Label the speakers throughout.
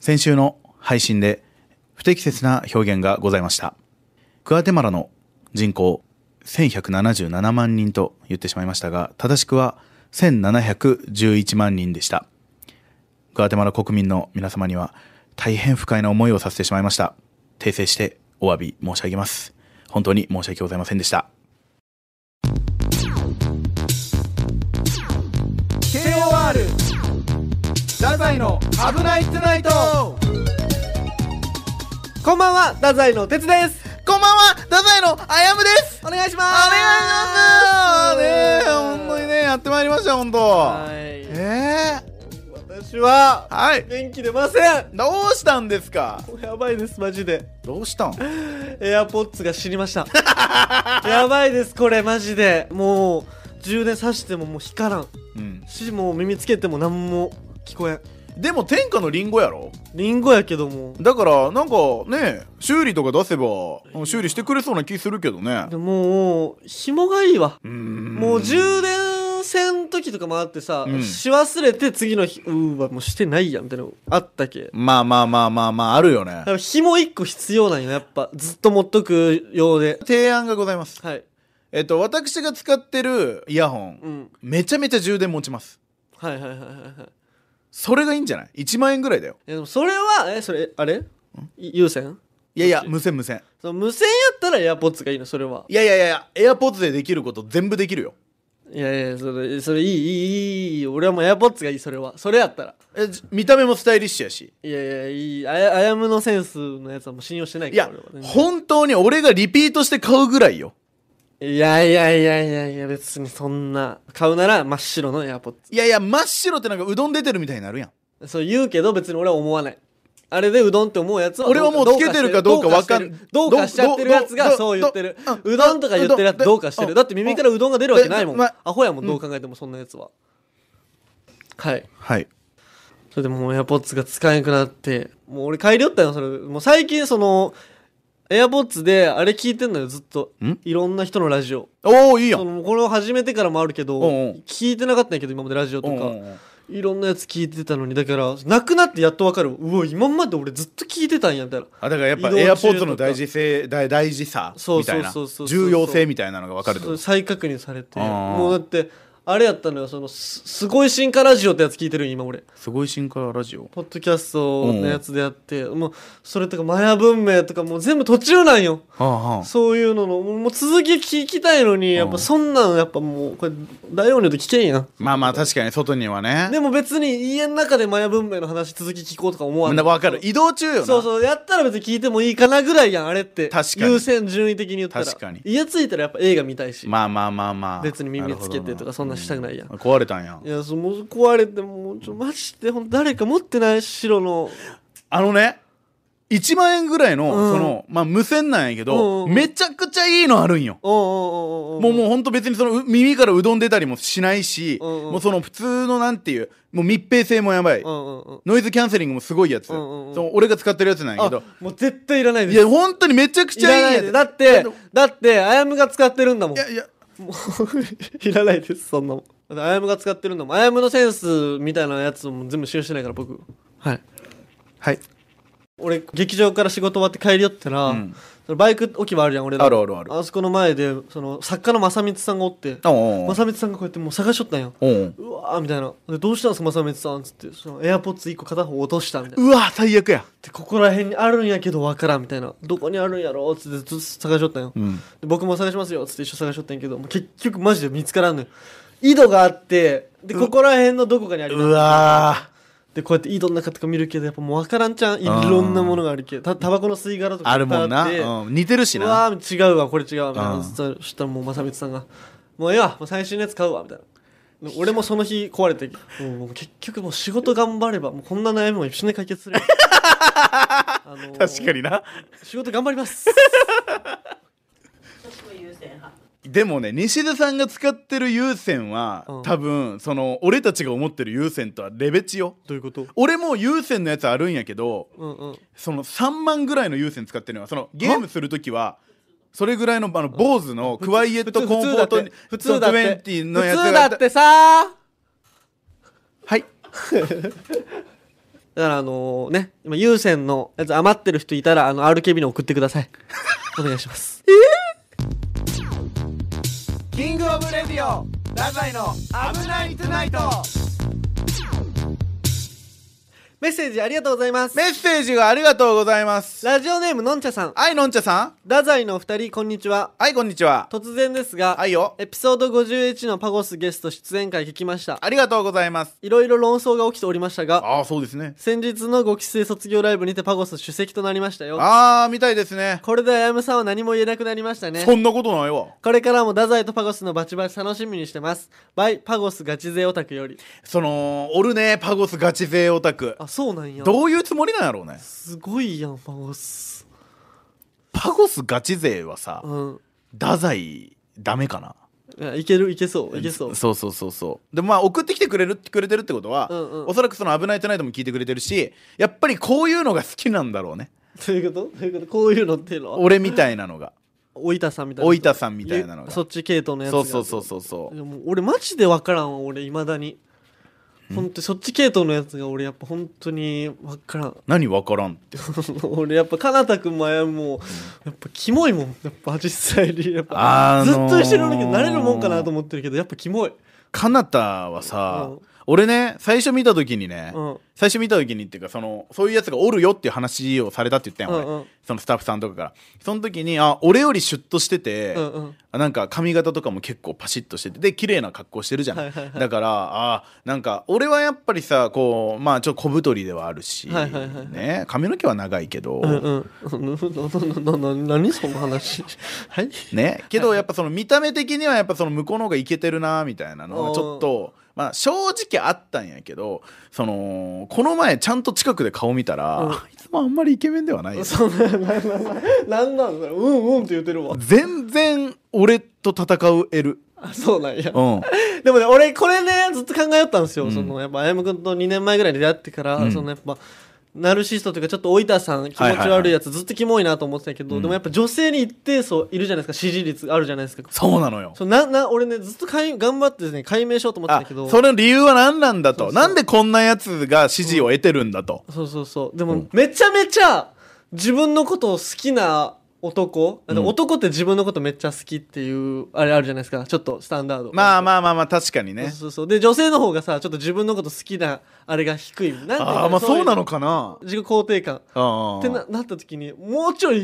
Speaker 1: 先週の配信で不適切な表現がございました。クアテマラの人口1177万人と言ってしまいましたが、正しくは1711万人でした。クアテマラ国民の皆様には大変不快な思いをさせてしまいました。訂正してお詫び申し上げます。本当に申し訳ございませんでした。
Speaker 2: 宰の危ないトゥナイトこんばんは太宰の哲ですこんばんは太宰のあやむですお願いしますお願いし
Speaker 1: ますねえ本当にねやってまいりました本当はいえー、
Speaker 2: 私ははい元気出ませんどうしたんですかやばいですマジでどうしたんエアポッツが死にました やばいですこれマジでもう充電さしてももう光らん、うん、しもう耳つけても何も聞こえんでも天下のリンゴやろリンゴやけどもだからなんかね修理とか出せば修理してくれそうな気するけどねでもう紐がいいわもう充電線の時とかもあってさ、うん、し忘れて次の日うわもうしてないやみたいなのあったっ
Speaker 1: けまあまあまあまあまああるよね
Speaker 2: 紐一個必要なんよやっぱずっと持っとくようで提案がございますはいえっと私が使っ
Speaker 1: てるイヤホン、うん、めちゃめちゃ充電持ちますはいはいはいはいはいそれがいいんじゃない1万円ぐらいだ
Speaker 2: よえでもそれはえそれあれ有線いやいや無線無線その無線やったらエアポッツがいいのそれはいやいやいやエアポッツでできること全部できるよいやいやそれそれいいいいいいいい俺はもうエアポッツがいいそれはそれやったらえ見た目もスタイリッシュやしいやいやいいあやあやむのセンスのやつはもう信用してないからいや本当に俺がリピートして買うぐらいよいやいやいやいやいや、別にそんな。買うなら真っ白のエアポッいやいや、真っ白ってなんかうどん出てるみたいになるやん。そう言うけど、別に俺は思わない。あれでうどんって思うやつは俺はもうつけてるかどうかわかんどうかしちゃってるやつがそう言ってるうどんとか言ってるやつどうかしてる。だって耳からうどんが出るわけないもん。アホやもん、どう考えてもそんなやつは。はい。はい。それでもうエアポッツが使えなくなって、もう俺帰りよったよ、それ。もう最近その、エアボッツであれ聞いてんのよずっといろんな人のラジオおおいいやんのこれを始めてからもあるけど聞いてなかったんやけど今までラジオとかいろんなやつ聞いてたのにだからなくなってやっとわかるうわ今まで俺ずっと聞いてたんやみたいな
Speaker 1: あだからやっぱエアポートの大
Speaker 2: 事性大大事さそうみたいなそうそうそうそう重要性みたいなのが分かるってこと再確認されてもうだってあれやったのよそのすすごい進化ラジオってやつ聞いてる今俺すごい進化ラジオポッドキャストのやつでやって、もうそれとかマヤ文明とかもう全部途中なんよ、はあはあ、そういうののもう続き聞きたいのにやっぱそんなのやっぱもうこれ大音量で聞けんやんまあまあ確かに外にはねでも別に家の中でマヤ文明の話続き聞こうとか思わないわかる移動中よなそうそうやったら別に聞いてもいいかなぐらいやんあれって確かに優先順位的に言ったら確かに家着いたらやっぱ映画見たいし
Speaker 1: まあまあまあまあ別に耳つけて
Speaker 2: とかそんなしたくないやん、うん、壊れたんやいやそもう壊れてもうちょマジで誰か持ってない白のあのね1万円ぐらいの、うん、その、
Speaker 1: まあ、無線なんやけど、うんうんうん、めちゃくちゃいいのあるんよ。もうもうほんと別にその耳からうどん出たりもしないし、うんうん、もうその普通のなんていう、もう密閉性もやばい、うんうんうん。ノイズキャンセリングもすごいやつ。うんうん、そ俺が使ってるやつなんやけど。もう絶対いらないです。いや、ほ
Speaker 2: んとにめちゃくちゃいいやつ。だって、だって、あやむが使ってるんだもん。いやいやも ういらないですそんなもんあやむが使ってるのもんあやむのセンスみたいなやつも全部使用してないから僕はいはい俺劇場から仕事終わって帰り寄ったら、うんそのバイク置き場あるじゃん俺らあるあるあるそこの前でその作家の正光さんがおって正光さんがこうやってもう探しとったんよおううわーみたいなでどうしたんですか正光さんっつってそのエアポッツ1個片方落としたみたいなうわ最悪やでここら辺にあるんやけどわからんみたいなどこにあるんやろっつってずっと探しとったんよ、うんで僕も探しますよっつって一緒探しとったんやけどもう結局マジで見つからんのよ井戸があってでここら辺のどこかにありうわでこうやっていいどんなかとか見るけどやっぱもう分からんちゃんいろんなものがあるけどたタバコの吸い殻とかあるもんな、うん、似てるしなうわ違うわこれ違うみたいなそしたらもう正光さんが「もうええわもう最新のやつ買うわ」みたいな。俺もその日壊れてもう結局もう仕事頑張ればもうこんな悩みも一緒に解決する、あのー、確かにな仕事頑張りますでもね西田さんが
Speaker 1: 使ってる優先は、うん、多分その俺たちが思ってる優先とはレベチよどういうこと俺も優先のやつあるんやけど、うんうん、その3万ぐらいの優先使ってるのはそのゲームする時はそれぐらいのあの坊主のクワイエットコンフォート普通だってのやつ普通だって
Speaker 2: さはい だからあのね今優先のやつ余ってる人いたらあの RKB に送ってくださいお願いします
Speaker 1: キングオブレディオ太宰の危ないトゥナイト
Speaker 2: メッセージありがとうございますメッセージがありがとうございますラジオネームのんちゃさんはいのんちゃさん太宰のお二人こんにちははいこんにちは突然ですがはいよエピソード51のパゴスゲスト出演会聞きましたありがとうございますいろいろ論争が起きておりましたがああそうですね先日のご帰省卒業ライブにてパゴス主席となりましたよああみたいですねこれであやむさんは何も言えなくなりましたねそんなことないわこれからも太宰とパゴスのバチバチ楽しみにしてますバイパゴスガチ勢オタクより
Speaker 1: そのおるねパゴスガチ勢オタクあ
Speaker 2: そうなんやどういうつもりなんやろうねすごいやんパゴス
Speaker 1: パゴスガチ勢はさ、うん、太宰ダメかないいけるいけそういけそうそうそうそうそうでまあ送ってきてくれるくれてるってことは、うんうん、おそらくその「危ないトナイト」も聞いてくれてるしやっぱりこういうのが好きなんだろうね
Speaker 2: どういうことどういうことこういうのっていうのは俺みたいなのがおいたさんみたいなおいたさんみたいなのがそっち系統のやつそうそうそうそうそう俺マジで分からん俺いまだに本当そっち系統のやつが俺やっぱ本当に分からん何分からんって 俺やっぱかなたくんもやもやっぱキモいもんやっぱ実際にやっぱ、あのー、ずっと一緒にんるけど慣れるもんかなと思
Speaker 1: ってるけどやっぱキモいかなたはさ、うん俺ね最初見た時にね、うん最初見た時にっていうかそのそういうやつがおるよっていう話をされたって言ったんや、うんうん俺そのスタッフさんとかからその時にあ俺よりシュッとしてて、うんうんあなんか髪型とかも結構パシッとしててで綺麗な格好してるじゃん、はいはいはいだからあなんか俺はやっぱりさこうまあちょっと小太りではあるし、はいはいはいね、髪の毛は長いけど、うんう
Speaker 2: ん
Speaker 1: 何その話はいねけどやっぱその見た目的にはやっぱその向こうの方がいけてるなみたいなのがちょっとまあ、正直あったんやけどそのこの前ちゃんと近くで顔見たら、うん、い
Speaker 2: つもあんまりイケメンではないよそんな何なんそれうんうんって言ってるわ全然俺と戦う L あそうなんや、うん、でもね俺これねずっと考えよったんですよ、うん、そのやっぱ歩夢君と2年前ぐらいで出会ってから、そのやっぱナルシストというかちょっとおいたさん気持ち悪いやつずっとキモいなと思ってたけど、でもやっぱ女性に一定層いるじゃないですか支持率あるじゃないですかそうなのよそうなな俺ねずっとかい頑張ってですね解明しようと思ってたけどそれ
Speaker 1: の理由は何なんだとなんでこんなやつが支持を得てるんだと、
Speaker 2: そうそうそうでも、めちゃめちゃ自分のことを好きな男だって男って自分のことめっちゃ好きっていうあれあるじゃないですかちょっとスタンダードまあまあまあまあ確かにねそうそうで女性の方がさちょっと自分のこと好きなあれが低いなんていうああまあそうな
Speaker 1: のかな
Speaker 2: 自己肯定感
Speaker 1: ってな
Speaker 2: なった時にもうちょい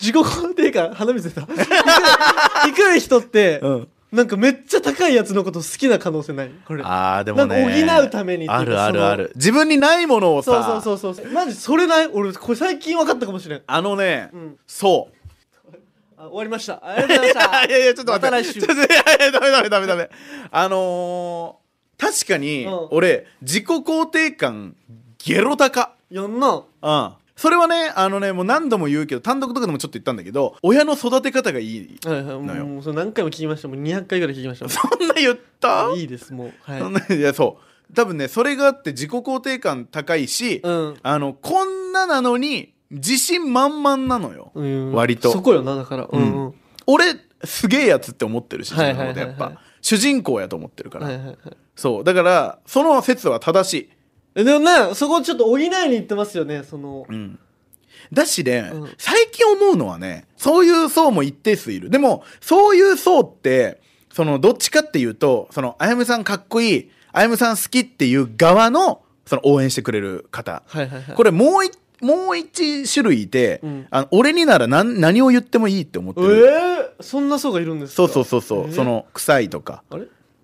Speaker 2: 自己肯定感鼻水出た低い 人って、うんなんかめっちゃ高いやつのこと好きな可能性ないこ
Speaker 1: れああでもね補うためにあるあるある自
Speaker 2: 分にないものをさそうそうそうそうマジそれない俺これ最近分かったかもしれん
Speaker 1: あのね、
Speaker 2: うん、そう終わりました ありがとうございましたいやいやちょっと待ってまた来週いダメダメダメダメ
Speaker 1: あのー、確かに俺自己肯定感ゲロ高やんなうんそれはねあのねもう何度も言うけど単独とかでもちょっと言ったんだけど親の育て方がいい
Speaker 2: はいはいもう何回も聞きましたもう200回ぐらい聞きました。そんな言ったいいですもうはいそんないやそう多分ねそれがあって自己肯定感
Speaker 1: 高いし、うんあのこんななのに自信満々なのよ、うん、割とそこよなだから、うん、うん、俺すげえやつって思ってるし自分のこやっぱ、主人公やと思ってるから、はいはいはい、そうだからその説は正しいでもね
Speaker 2: そこちょっと補いに行ってますよねその、う
Speaker 1: ん、だしね、うん、最近思うのはねそういう層も一定数いるでもそういう層ってそのどっちかっていうとそのあやむさんかっこいいあやむさん好きっていう側のその応援してくれる方、はい
Speaker 2: はいはい、これも
Speaker 1: う一もう一種類いて、うん、あの俺になら何何を言ってもいいって思ってるえ
Speaker 2: ー、そんな層がいるんですそうそうそうそう、えー、その
Speaker 1: 臭いとか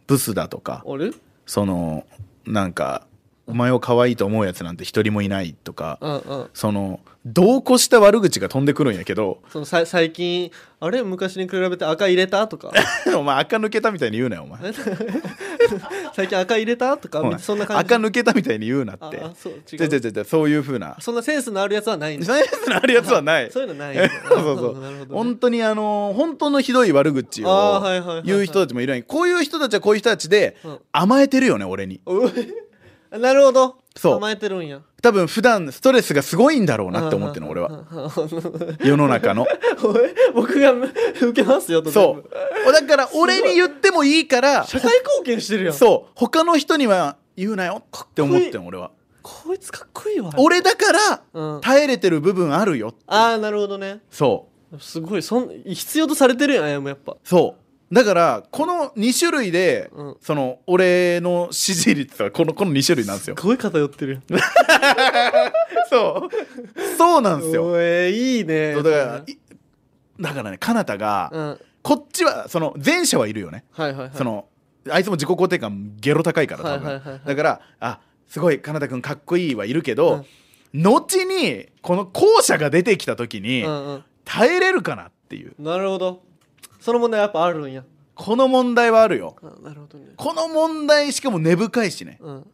Speaker 1: ブスだとかあれそのなんかお前を可愛いと思うやつなんて一人もいないとか、うんうん、その同行した悪口が飛んでくるんやけど
Speaker 2: そのさ最近あれ昔に比べて赤入れたとか お前赤抜けたみたいに言うなよお前 最近赤入れたとかそんな感じ赤抜けたみたいに言うなって違う違う違
Speaker 1: うそういうふうなそんなセンスのあるやつはないセンスのあるやつはないそういうのない そうそうそう、ね、本当にあの本当のひどい悪口を言う人たちもいるんこういう
Speaker 2: 人たちはこういう人たちで
Speaker 1: 甘えてるよね俺になるほどそう甘えてるんや多分普段ストレスがすごいんだろうなって思ってるの俺は世の中の
Speaker 2: 僕が受けますよとそうだから俺に言ってもいいか
Speaker 1: ら社会貢献してるやんそう他の人には言うなよって思ってん俺は
Speaker 2: こいつかっこいいわ俺だか
Speaker 1: ら耐えれてる部分あるよ、
Speaker 2: ああなるほどね
Speaker 1: そうすごいそん必要とされてるやんやっぱそう。だからこの2種類で、うん、その俺の支持率はこのこの2種類なんですよすごい偏ってる そうそうなんですよえー、いいねだからだからねかなたが、うん、こっちはその前者はいるよね、
Speaker 2: はいはいはい、その
Speaker 1: あいつも自己肯定感ゲロ高いから多分、はいはいはいはい、だからあすごいかなたくんかっこいいはいるけど、うん、後にこの後者が出てきた時に、うんうん、耐
Speaker 2: えれるかなっていうなるほどその問題やっぱあるんやこの問題はあるよあなるほどねこの問
Speaker 1: 題しかも根
Speaker 2: 深いしねうん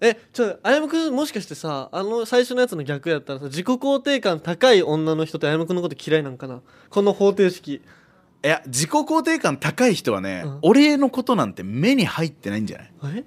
Speaker 2: えちょっとあやむくんもしかしてさあの最初のやつの逆やったらさ自己肯定感高い女の人と歩あやむくんのこと嫌いなんかなこの方程式いや自己肯定感高い人はね、うん俺
Speaker 1: のことなんて目に入ってないんじゃないえ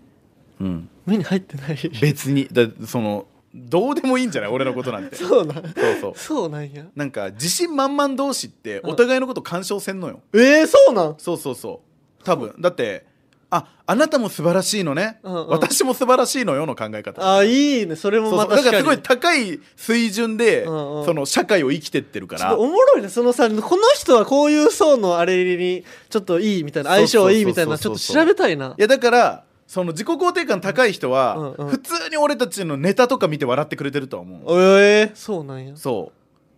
Speaker 1: うん目に入ってない別にだそのどうでもいいんじゃない俺のことなんてそうなそうそうそうなんやなんか自信満々同士ってお互いのこと干渉せんのよ、うん、えー、そうなんそうそうそう多分だってああなたも素晴らしいのね、うんうん、私も素晴らしいのよの考え方
Speaker 2: あいいねそれもまただからすごい
Speaker 1: 高い水準で、うんうん、その社会を生きてってるからおも
Speaker 2: ろいねそのさこの人はこういう層のあれにちょっといいみたいな相性いいみたいなちょっと調べたいないやだからその自己肯
Speaker 1: 定感高い人は、普
Speaker 2: 通に俺たちの
Speaker 1: ネタとか見て笑ってくれてるとは思うええー、そうなんやそう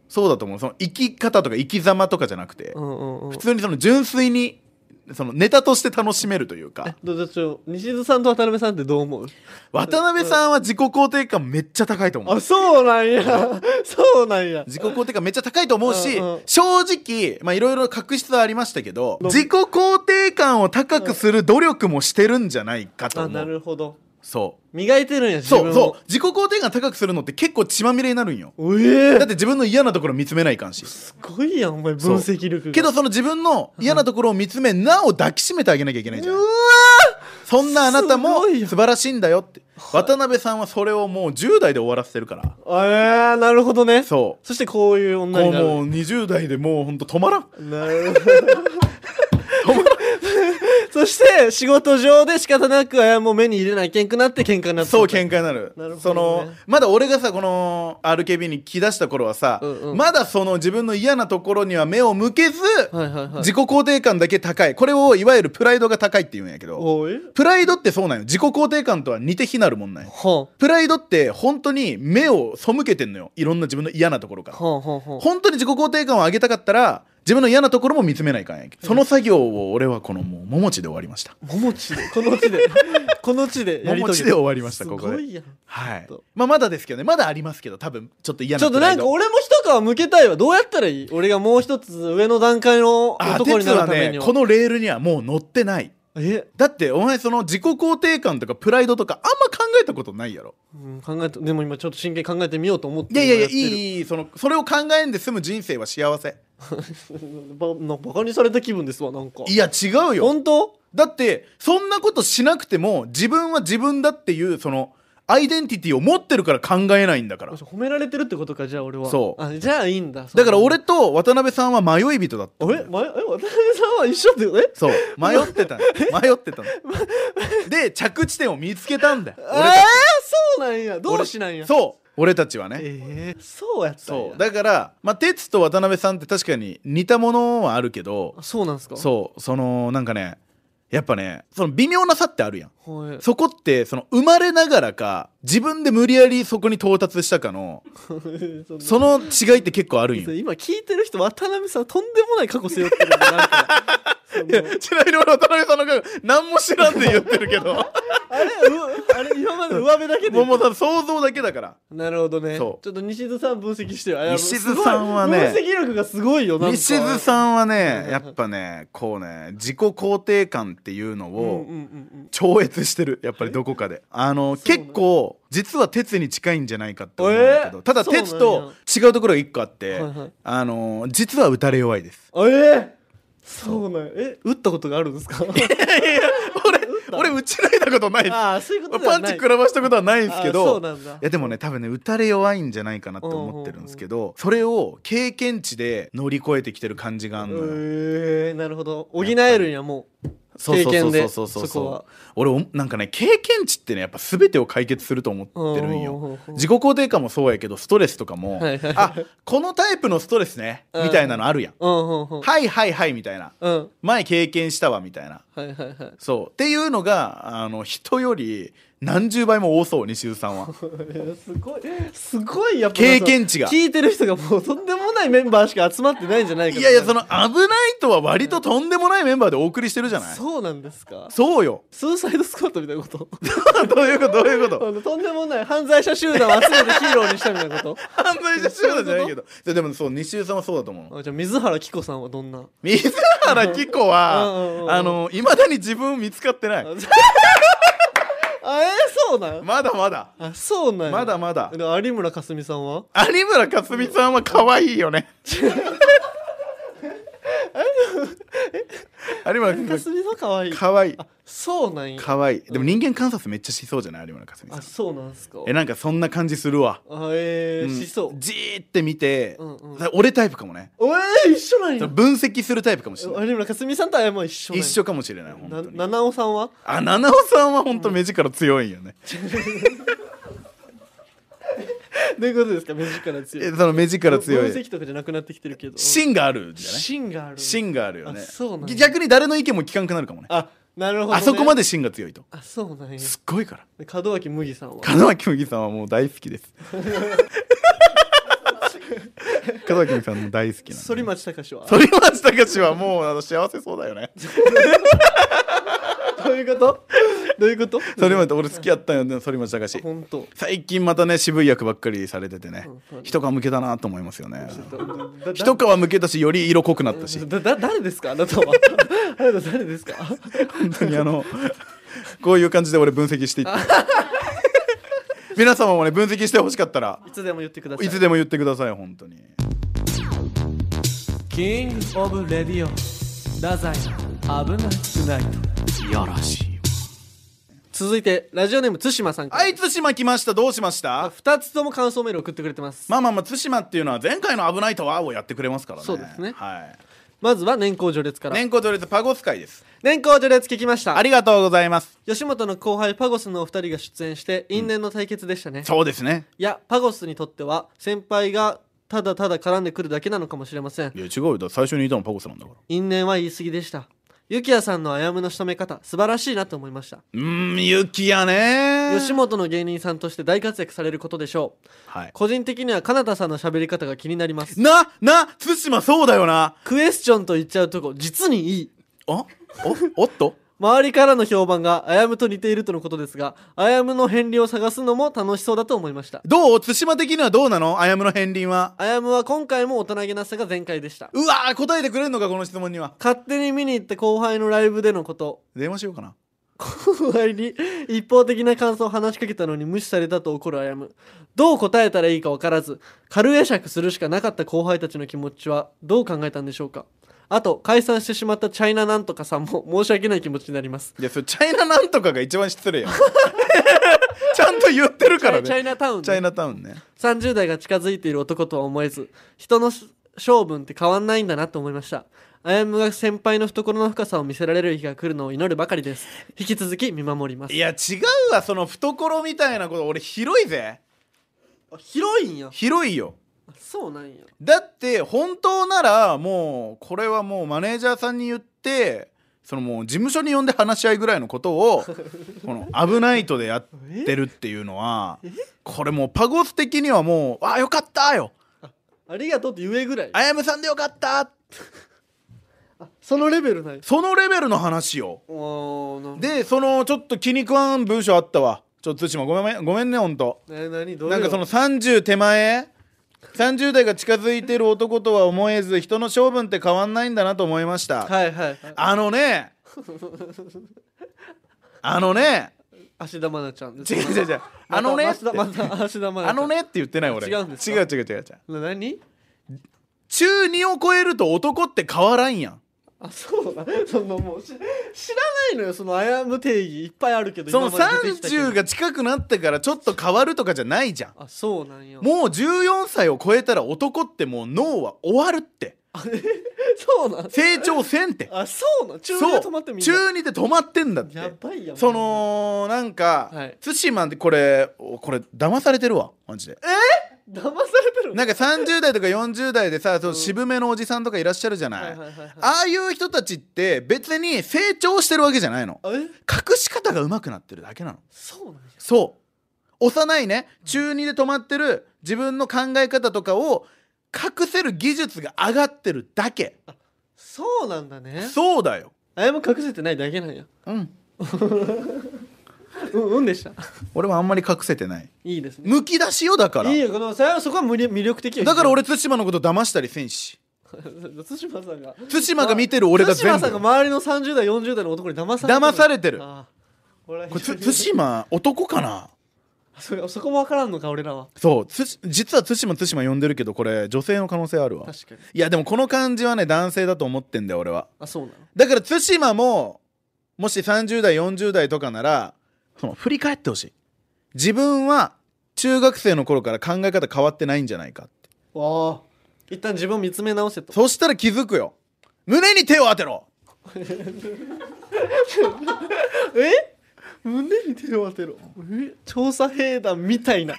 Speaker 1: そうだと思うその生き方とか生き様とかじゃなくて、普通にその純粋にそのネタとして楽し
Speaker 2: めるというか西津さんと渡辺さんってどう思う渡辺さ
Speaker 1: んは自己肯定感めっちゃ高いと
Speaker 2: 思うあそうなんや そうなんや自己肯定感めっちゃ高いと思うし
Speaker 1: 正直まあいろいろ確執はありましたけど自己肯感を高くする努力もしてるんじゃないかと思う。なるほどそう磨いてるんやそうそう自己肯定感高くするのって結構血まみれになるんよ、えー、だって自分の嫌なところ見つめないかんしす
Speaker 2: ごいやんお前分析力けどそ
Speaker 1: の自分の嫌なところを見つめ、うん、なお抱きしめてあげなきゃいけないじゃんうわそんなあなたも素晴らしいんだよって渡辺さんはそれをもう10代で終わらせてるからえー、なるほどねそうそしてこういう女になるもう20
Speaker 2: 代でもうほんと止まらんなるほどそして仕事上で仕方なくあもう目に入れないけんくなって喧嘩になったそう喧嘩になるなるね、そ
Speaker 1: のまだ俺がさこの RKB に来だした頃はさ、うんうん、まだその自分の嫌なところには目を向けず、
Speaker 2: はいはいはい、自
Speaker 1: 己肯定感だけ高いこれをいわゆるプライドが高いって言うんやけどプライドってそうなんよ自己肯定感とは似て非なるもんない、はプライドって本当に目を背けてんのよいろんな自分の嫌なところから、ほあは本当に自己肯定感を上げたかったら自分の嫌なところも見つめないかんやけその作業を俺はこのもう桃地で終わりました桃地でこの地で この地でやり桃地で終わりましたここではいまあまだですけどねまだありますけど多分ちょっと嫌なちょっとなんか俺も一皮むけたいわどうやったらいい俺がもう一つ上の段階の男になるためには、ね、このレールにはもう乗ってないえだってお前その自己肯定感とかプライドとかあんま考えたことないやろ、うん、考
Speaker 2: えたでも今ちょっと真剣に考えてみようと思っていやいやいやいいいいそのそれを考えんで済む人生は幸せババカにされた気分ですわなんかいや違うよ本当だっ
Speaker 1: てそんなことしなくても自分は自分だっていうそのアイデンティティを持ってるから考えないんだ
Speaker 2: から褒められてるってことかじゃあ俺はそうあじゃあいいんだだから俺
Speaker 1: と渡辺さんは迷い人だっ
Speaker 2: たえ、れ、ま、渡辺さんは一緒だよねそう迷ってた迷
Speaker 1: ってた で着地点を見つけたんだよええー、
Speaker 2: そうなんやどうしなんやそ
Speaker 1: う俺たちはね、
Speaker 2: えー、そうやったん
Speaker 1: だからまあ哲と渡辺さんって確かに似たものはあるけどそうなんですかそうそのなんかねやっぱねその微妙な差ってあるやん、はい、そこってその生まれながらか自分で無理やりそこに到達したかの
Speaker 2: その
Speaker 1: 違いって結構あるんよ
Speaker 2: 今聞いてる人渡辺さんとんでもない過去背負ってるんだな いやちなみに俺渡辺さんの過去
Speaker 1: 何も知らんって言ってるけど あれあれ今まで上辺だけでもうさ想像
Speaker 2: だけだからなるほどねちょっと西津さん分析してよ西津さんはね分析力がすごいよ西津
Speaker 1: さんはねやっぱねこうね自己肯定感っていうのを超越してるやっぱりどこかであの結構実は鉄に近いんじゃないかって思うんだけど、えー、ただ鉄と違うところ一個あって、あのー、実は打たれ弱いです。
Speaker 2: えー、そうなんえ
Speaker 1: 打ったことがあるんですかいやいや俺打ち抜いたことないで
Speaker 2: すパンチくらましたことはないんですけどい
Speaker 1: やでもね多分ね打たれ弱いんじゃないかなって思ってるんですけどそれを経験値で乗り越えてきてる感じがあるのよ。
Speaker 2: えー、なるほど補えるにはもう経験でそこは
Speaker 1: 俺なんかね経験値ってねやっぱ全てを解決すると思ってるんよ自己肯定感もそうやけどストレスとかも、あこのタイプのストレスね、みたいなのあるやん、はいはいはいみたいな、前経験したわみたいな、そうっていうのがあの人より何十倍も多そう西津さんは
Speaker 2: すごいすごいやっぱ経験値が聞
Speaker 1: いてる人がもうとんでもないメンバーしか集まってないんじゃない
Speaker 2: かいやいやその「危ない」とは割ととん
Speaker 1: でもないメンバーでお送りしてるじゃない
Speaker 2: そうなんですかそうよスーサイドスコットみたいなこと
Speaker 1: どういうことどういうこ
Speaker 2: ととんでもない犯罪者集団を集めて
Speaker 1: ヒーローにしたみたいなこと犯罪者集団じゃないけどででもそう西津さんはそうだと思う
Speaker 2: じゃあ水原希子さんはどんな水原希子はあのいまだに自分見つかってない えー、そうなんまだまだあそうなんまだまだ有村架純さんは有村架純さんは可愛いよね 有村君かすみさん可愛いかわいいそうなんやか
Speaker 1: わいいでも人間観察めっちゃしそうじゃない有村架純さあ
Speaker 2: んそうなんすかえなん
Speaker 1: かそんな感じするわ
Speaker 2: あえーうんしそうじーっ
Speaker 1: て見て、う
Speaker 2: んうん俺タイプかもねおえ一緒なん
Speaker 1: や分析するタイプかもしれない有村架純さんとあやも一緒なん一緒かもしれない本
Speaker 2: 当にな七尾さんは
Speaker 1: あ七尾さんは本当目力強いよね、
Speaker 2: どういうことですか目力強いえその目力強い分析とかじゃなくなってきてるけど芯
Speaker 1: があるじゃない芯がある芯があるよね
Speaker 2: そうなん逆に誰の
Speaker 1: 意見も聞かんくなるかもねあ
Speaker 2: なるほど、ね、あそこまで
Speaker 1: 芯が強いと
Speaker 2: あそうなんやすっごいから門脇麦さんは門脇
Speaker 1: 麦さんはもう大好きです 門脇麦さんも大好きな反町隆史は反町隆史はもうあの幸せそうだよね
Speaker 2: どういうことどういうこと反町
Speaker 1: 俺好きやったんよ反町隆史んと最近またね渋い役ばっかりされててね一皮むけたなと思いますよね一皮むけたしより色濃くなったし
Speaker 2: 誰ですかあなたは あなた誰ですか本当にあの
Speaker 1: こういう感じで俺分析していって 皆様もね分析してほしかったら
Speaker 2: いつでも言ってくださいいつ
Speaker 1: でも言ってください本当に
Speaker 2: キングオブレディオ危なくないよろしい続いてラジオネーム対馬さんからはい対馬来ましたどうしました
Speaker 1: 2つとも感想メール送ってくれてますまあまあまあ対馬っていうのは前回の「危ないとは」をやってくれますからねそうで
Speaker 2: すねはいまずは年功序列から年功序列パゴス会です年功序列聞きましたありがとうございます吉本の後輩パゴスのお二人が出演して因縁の対決でしたね、そうですねいやパゴスにとっては先輩がただただ絡んでくるだけなのかもしれませんい
Speaker 1: や違うよだ最初にいたのパゴスなんだから
Speaker 2: 因縁は言い過ぎでしたゆきやさんのあやむの仕留め方素晴らしいなと思いました
Speaker 1: うんゆ
Speaker 2: きやね吉本の芸人さんとして大活躍されることでしょう、はい、個人的にはかなたさんの喋り方が気になりますなな対馬そうだよなクエスチョンと言っちゃうとこ実にいいあおおっと周りからの評判がアヤムと似ているとのことですが、アヤムの片鱗を探すのも楽しそうだと思いました。どう対馬的にはどうなのアヤムの片鱗は。アヤムは今回も大人げなさが全開でした。うわー答えてくれるのかこの質問には。勝手に見に行った後輩のライブでのこと、電話しようかな。後輩に 一方的な感想を話しかけたのに無視されたと怒るアヤム。どう答えたらいいかわからず、軽会釈するしかなかった後輩たちの気持ちはどう考えたんでしょうかあと解散してしまったチャイナなんとかさんも申し訳ない気持ちになりますいやそれチャイナなんとかが一番失礼やん ちゃんと言ってるからねチャイナタウン、ね、チャイナタウンね30代が近づいている男とは思えず人の性分って変わんないんだなと思いましたあやむが先輩の懐の深さを見せられる日が来るのを祈るばかりです引き続き見守りますいや違うわその懐みたいなこと俺広いぜ
Speaker 1: 広いんや広いよ
Speaker 2: そうなんや
Speaker 1: だって本当ならもうこれはもうマネージャーさんに言ってそのもう事務所に呼んで話し合いぐらいのことを この「危ないと」でやってるっていうのはこれもうパゴス的にはもう「あよかったよ」ありがとうって言えぐらい「あやむさんでよかった」
Speaker 2: そのレベルない
Speaker 1: そのレベルの話よでそのちょっと気に食わん文章あったわちょっと対馬ごめんごめんねほんと
Speaker 2: なんかその
Speaker 1: 30手前30代が近づいてる男とは思えず人の性分って変わんないんだなと思いました、はいはいはいあのね
Speaker 2: あのね芦田愛菜ちゃんです違う違う違うあのねまま田菜あのねって
Speaker 1: 言ってない俺違うんですか違う違う違う
Speaker 2: 違う何中2を超
Speaker 1: えると男って変わらんやん
Speaker 2: あそうな そのもうし知らないのよその謝む定義いっぱいあるけどその30
Speaker 1: が近くなってからちょっと変わるとかじゃないじゃんあそうなんやもう14歳を超えたら男ってもう脳は終わるって
Speaker 2: そうなん成長せんってあそうなん中2で止まってみん中で止まってんだってや
Speaker 1: ばいやそのなんかはい対馬でこれこれ騙されてるわマジで
Speaker 2: え騙され
Speaker 1: てるなんか30代とか40代でさその渋めのおじさんとかいらっしゃるじゃない,、ああいう人たちって別に成長してるわけじゃないの隠し方がうまくなってるだけなのそうなんそう幼いね中2で止まってる自分の考え方とかを隠せる技術が上がってるだけ
Speaker 2: そうなんだね
Speaker 1: そうだよ
Speaker 2: あれも隠せてないだけなんや
Speaker 1: うん うんうんでした俺はあんまり隠せてない
Speaker 2: いいですねむき出しよだからいいよこのそれはそこは魅力的よだから俺対
Speaker 1: 馬のこと騙したりせん
Speaker 2: し 対馬さんが対馬が見てる俺が全部対馬さんが周りの30代40代の男に騙されてる騙されてるこれ対馬男かなそそこも分からんのか俺らは
Speaker 1: そう実は対馬対馬呼んでるけどこれ女性の可能性あるわ確かにいやでもこの感じはね男性だと思ってんだよ俺はあそうなのだから対馬ももし30代40代とかならその振り返ってほしい自分は中学生の頃から考え方変わってないんじゃないかって
Speaker 2: わあ一旦自分を見つめ直せと
Speaker 1: そしたら気づくよ胸に手を当てろ
Speaker 2: え胸に手を当てろえ調査兵団みたいな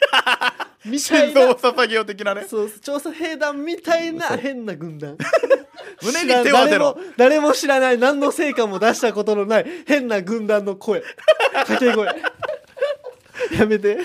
Speaker 2: みたいなを捧げよう的なねそう調査兵団みたいな変な軍団
Speaker 1: 胸に手を当てろ
Speaker 2: 誰も知らない何の成果も出したことのない変な軍団の声 掛け声やめて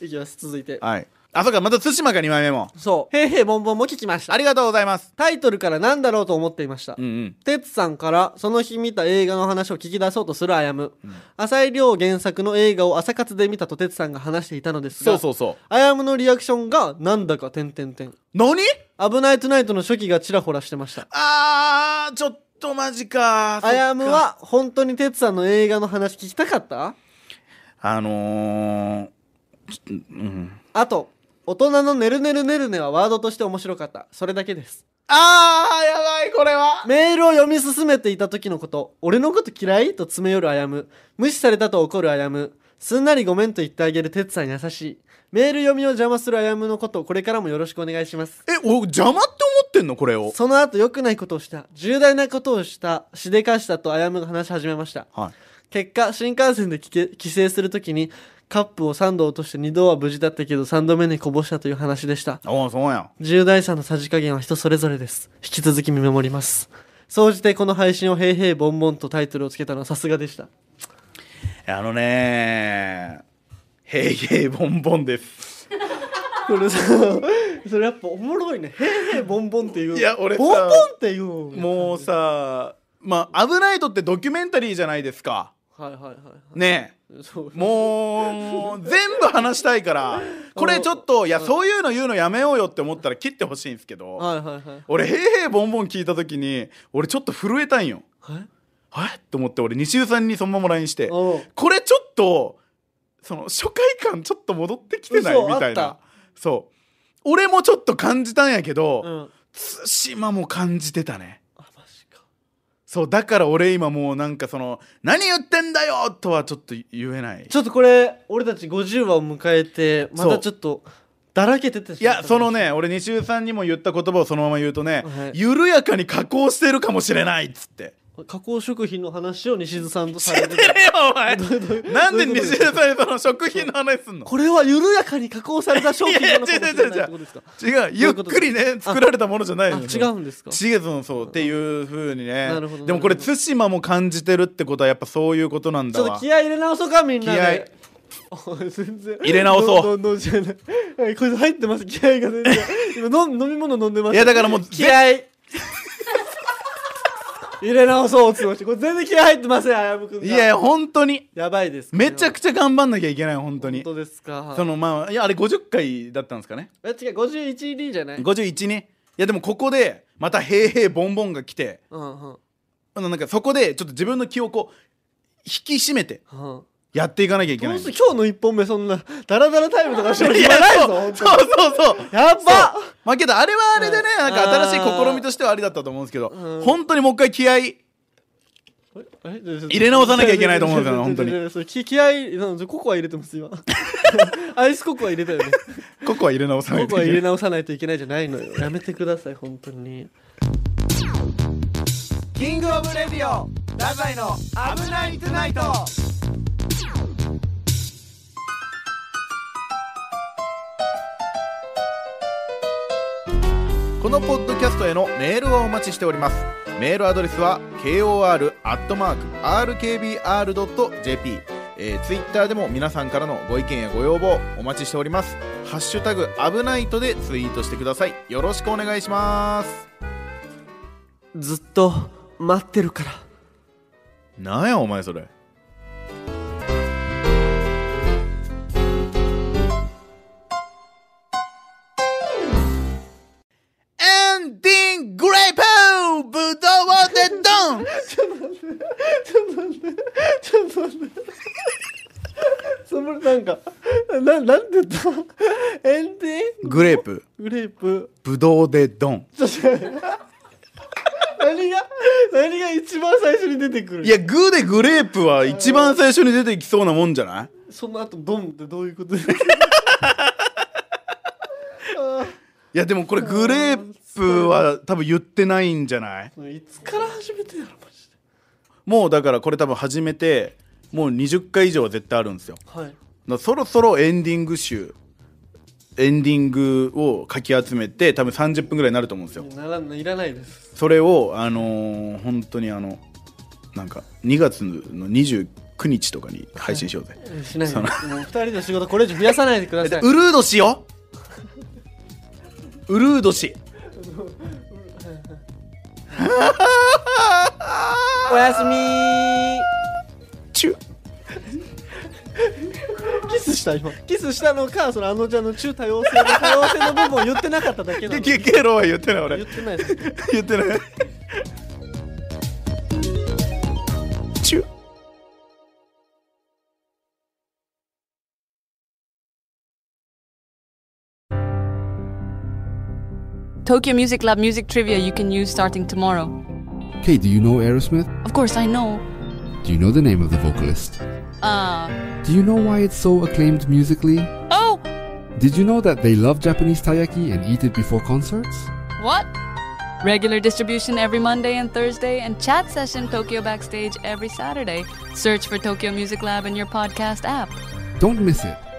Speaker 2: いきます続いてはいあ、そうか、また対馬か2枚目も。そう。へいへいボンボンも聞きました。ありがとうございます。タイトルから何だろうと思っていました。うんうん。てつさんから、その日見た映画の話を聞き出そうとするあやむ。うん、浅井亮原作の映画を朝活で見たとてつさんが話していたのですが、そうそうそう。あやむのリアクションが、なんだか、てんてんてん。何危ないトゥナイトの初期がちらほらしてました。あー、ちょっとマジか。あやむは、本当にてつさんの映画の話聞きたかった
Speaker 1: あのー、うん。
Speaker 2: あと、大人のねるねるねるねはワードとして面白かった。それだけです。あー、やばい、これは。メールを読み進めていた時のこと、俺のこと嫌いと詰め寄るあやむ。無視されたと怒るあやむ。すんなりごめんと言ってあげるてつさん優しい。メール読みを邪魔するあやむのこと、これからもよろしくお願いします。え、お、邪魔って思ってんのこれを。その後良くないことをした、重大なことをした、しでかしたとあやむが話し始めました。はい。結果、新幹線で帰帰省するときに、カップを3度落として2度は無事だったけど3度目にこぼしたという話でしたおおそうや重大さのさじ加減は人それぞれです引き続き見守ります総じてこの配信を「へいへいボンボン」とタイトルをつけたのはさすがでしたあのねへいへいボンボン」ですこれさ それやっぱおもろいね「へいへいボンボン」っていういや俺ボンボンっていう
Speaker 1: もうさまあ「危ないと」ってドキュメンタリーじゃないですかはいはいはい、はい、ねえもう全部話したいから これちょっといや、はい、そういうの言うのやめようよって思ったら切ってほしいんですけど、
Speaker 2: はいはいはい、俺「へいへい
Speaker 1: ボンボン」聞いた時に俺ちょっと震えたんよ。はいえと思って俺西尾さんにそのまま LINE してこれちょっとその初回感ちょっと戻ってきてないみたいなそう俺もちょっと感じたんやけど対馬、うん、も感じてたねそうだから俺今もうなんかその「何言ってんだよ!」とはちょっと言えないちょっとこれ俺たち50話を迎えてまたちょっとだらけてていやそのね俺西尾さんにも言った言葉をそのまま言うとね、はい、緩やかに加工してるかもしれないっつ
Speaker 2: って加工食品の話を西津さんとされてたお前 なんで西津さんその食品の話すんのこれは緩やかに加工された商品なのかもしれない
Speaker 1: 違うゆっくりね作られたものじゃないの違うんですか違うそうっていうふうにねなるほどでもこれ対馬も感じてるってことはやっぱそういうことなんだちょっと気
Speaker 2: 合い入れ直そうかみんなで気合全然入れ直そうどんどんない、これ入ってます気合いが全然今飲み物飲んでますいやだからもう気合入れ直そうっつってこれ全然気合入ってませんあやむくんいやいや本当にやばいで
Speaker 1: すめちゃくちゃ頑張んなきゃいけない本当に本当ですかそのまあいやあれ50回だったんですかね
Speaker 2: え違う51 d じゃない
Speaker 1: 51ねいやでもここでまた「へいへいボンボン」が来て、うんうん、なんかそこでちょっと自分の記憶を引
Speaker 2: き締めて、うんやっていかなきゃいけない今日の1本目そんなダラダラタイムとかしてる暇ないぞそうそうそうやっぱまあけどあれはあれでね、なんか新しい試みとしては
Speaker 1: ありだったと思うんですけど、本当にもう一回気合入
Speaker 2: れ直さなきゃいけないと思うんですよね本当に気合ココア入れてます今アイスココア入れたよねココア入れ直さないとココア入れ直さないといけないじゃないのよやめてください本当にキングオブレディオダザイの危ないトゥナイト
Speaker 1: このポッドキャストへのメールをお待ちしておりますメールアドレスは kor.rkbr.jp えー、ツイッターでも皆さんからのご意見やご要望お待ちしております「ハッシュタグ危ないと」でツイートしてくださいよろしくお願いします
Speaker 2: ずっと待ってるからなんやお前それなんかななんて言ったエンデグレープグレープ
Speaker 1: ぶどうでドン
Speaker 2: 何が何が一番最初に出てくるいやグー
Speaker 1: でグレープは一番最初に出てきそうなもんじゃない
Speaker 2: その後ドンってどういうことですか
Speaker 1: いやでもこれグレープは多分言ってないんじゃない
Speaker 2: いつから始めてやろマジで
Speaker 1: もうだからこれ多分始めてもう20回以上は絶対あるんですよ、はい、そろそろエンディング集エンディングをかき集めて多分30分ぐらいになると思うんですよいらないですそれをあのー、本当にあのなんか2月の29日とかに配信しようぜ、
Speaker 2: はい、しないでも2人の仕事これ以上増やさないでくださいウルードしよウルードしおやすみチュッキスした今キスしたのかそのあのちゃんの中多様性の多様性の部分を言ってなかっただけなのゲゲロは言ってない俺言ってないです言ってないチュ Tokyo Music Lab music trivia you can use starting tomorrow. Kate, do you know Aerosmith? Of course I know. Do you know the name of the vocalist? Uh, Do you know why it's so acclaimed musically? Oh! Did you know that they love Japanese taiyaki and eat it before concerts? What? Regular distribution every Monday and Thursday, and chat session Tokyo Backstage every Saturday. Search for Tokyo Music Lab in your podcast app. Don't miss it.